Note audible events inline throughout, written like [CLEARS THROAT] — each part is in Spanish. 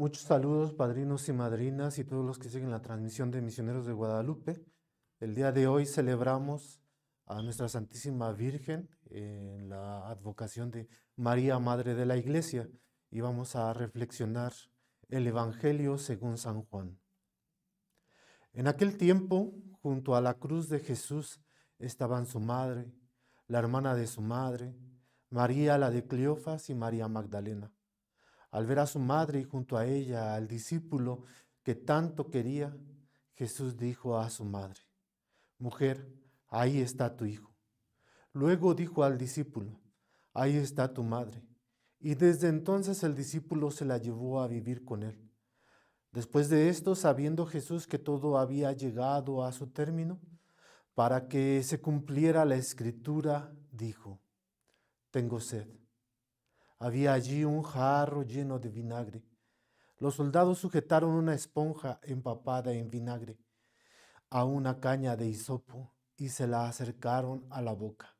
Muchos saludos, padrinos y madrinas y todos los que siguen la transmisión de Misioneros de Guadalupe. El día de hoy celebramos a Nuestra Santísima Virgen en la advocación de María, Madre de la Iglesia, y vamos a reflexionar el Evangelio según San Juan. En aquel tiempo, junto a la cruz de Jesús, estaban su madre, la hermana de su madre, María la de Cleofas y María Magdalena. Al ver a su madre y junto a ella al discípulo que tanto quería, Jesús dijo a su madre, Mujer, ahí está tu hijo. Luego dijo al discípulo, Ahí está tu madre. Y desde entonces el discípulo se la llevó a vivir con él. Después de esto, sabiendo Jesús que todo había llegado a su término, para que se cumpliera la escritura, dijo, Tengo sed. Había allí un jarro lleno de vinagre. Los soldados sujetaron una esponja empapada en vinagre a una caña de hisopo y se la acercaron a la boca.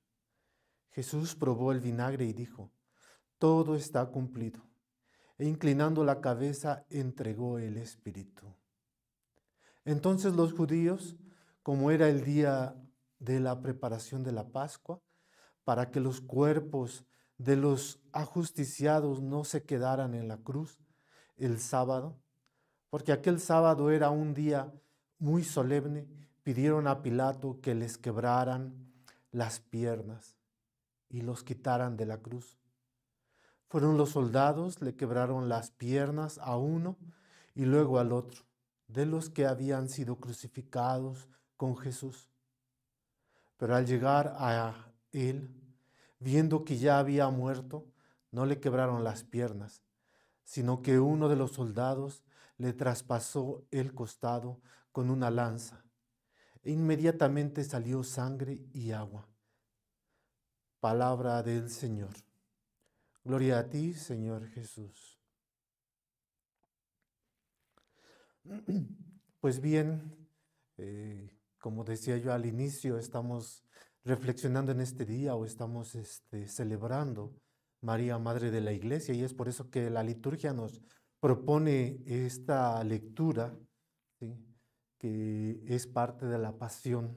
Jesús probó el vinagre y dijo, todo está cumplido. E inclinando la cabeza, entregó el Espíritu. Entonces los judíos, como era el día de la preparación de la Pascua, para que los cuerpos de los ajusticiados no se quedaran en la cruz el sábado, porque aquel sábado era un día muy solemne, pidieron a Pilato que les quebraran las piernas y los quitaran de la cruz. Fueron los soldados, le quebraron las piernas a uno y luego al otro, de los que habían sido crucificados con Jesús. Pero al llegar a él, viendo que ya había muerto, no le quebraron las piernas, sino que uno de los soldados le traspasó el costado con una lanza. E inmediatamente salió sangre y agua. Palabra del Señor. Gloria a ti, Señor Jesús. [CLEARS THROAT] Pues bien, eh, como decía yo al inicio, estamos reflexionando en este día o estamos este, celebrando María, Madre de la Iglesia, y es por eso que la liturgia nos propone esta lectura, que es parte de la pasión.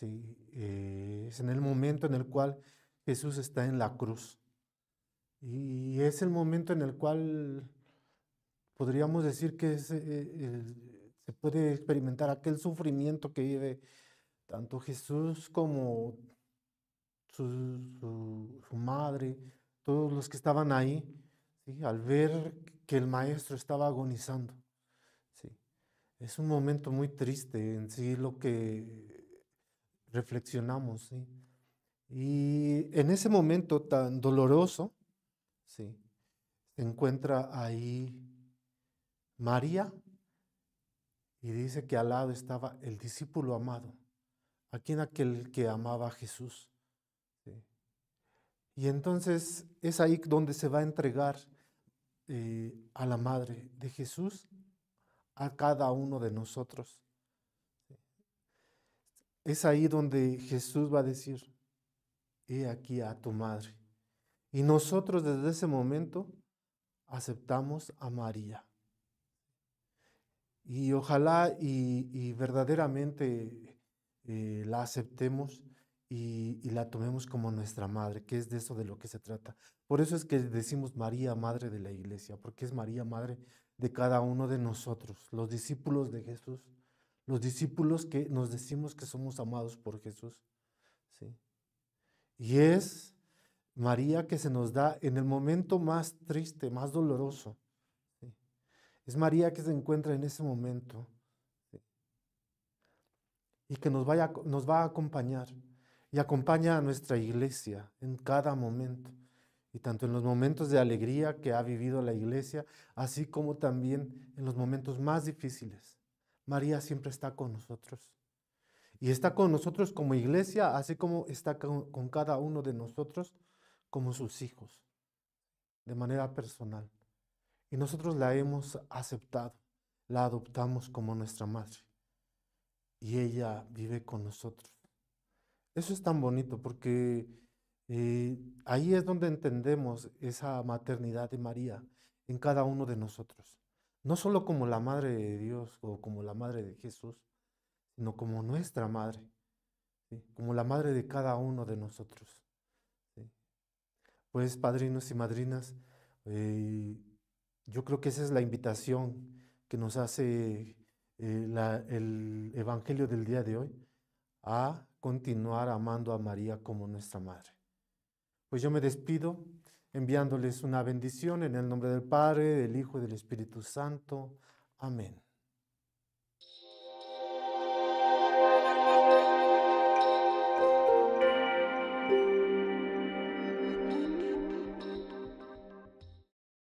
Eh, es en el momento en el cual Jesús está en la cruz. Y es el momento en el cual podríamos decir que es, eh, se puede experimentar aquel sufrimiento que vive tanto Jesús como su, madre, todos los que estaban ahí, al ver que el maestro estaba agonizando. ¿sí? Es un momento muy triste en sí lo que reflexionamos. Y en ese momento tan doloroso, ¿sí? se encuentra ahí María y dice que al lado estaba el discípulo amado. ¿A en aquel que amaba a Jesús? Y entonces es ahí donde se va a entregar eh, a la madre de Jesús a cada uno de nosotros. Es ahí donde Jesús va a decir, he aquí a tu madre. Y nosotros desde ese momento aceptamos a María. Y ojalá y, y verdaderamente eh, la aceptemos y, la tomemos como nuestra madre, que es de eso de lo que se trata. Por eso es que decimos María, madre de la iglesia, porque es María, madre de cada uno de nosotros, los discípulos de Jesús, los discípulos que nos decimos que somos amados por Jesús. ¿sí? Y es María que se nos da en el momento más triste, más doloroso. Es María que se encuentra en ese momento y que nos, vaya, nos va a acompañar y acompaña a nuestra iglesia en cada momento. Y tanto en los momentos de alegría que ha vivido la iglesia, así como también en los momentos más difíciles. María siempre está con nosotros. Y está con nosotros como iglesia, así como está con cada uno de nosotros como sus hijos, de manera personal. Y nosotros la hemos aceptado, la adoptamos como nuestra madre y ella vive con nosotros. Eso es tan bonito porque eh, ahí es donde entendemos esa maternidad de María en cada uno de nosotros. No solo como la madre de Dios o como la madre de Jesús, sino como nuestra madre, como la madre de cada uno de nosotros. Pues padrinos y madrinas, eh, yo creo que esa es la invitación que nos hace eh, el Evangelio del día de hoy a continuar amando a María como nuestra Madre. Pues yo me despido enviándoles una bendición en el nombre del Padre, del Hijo y del Espíritu Santo. Amén.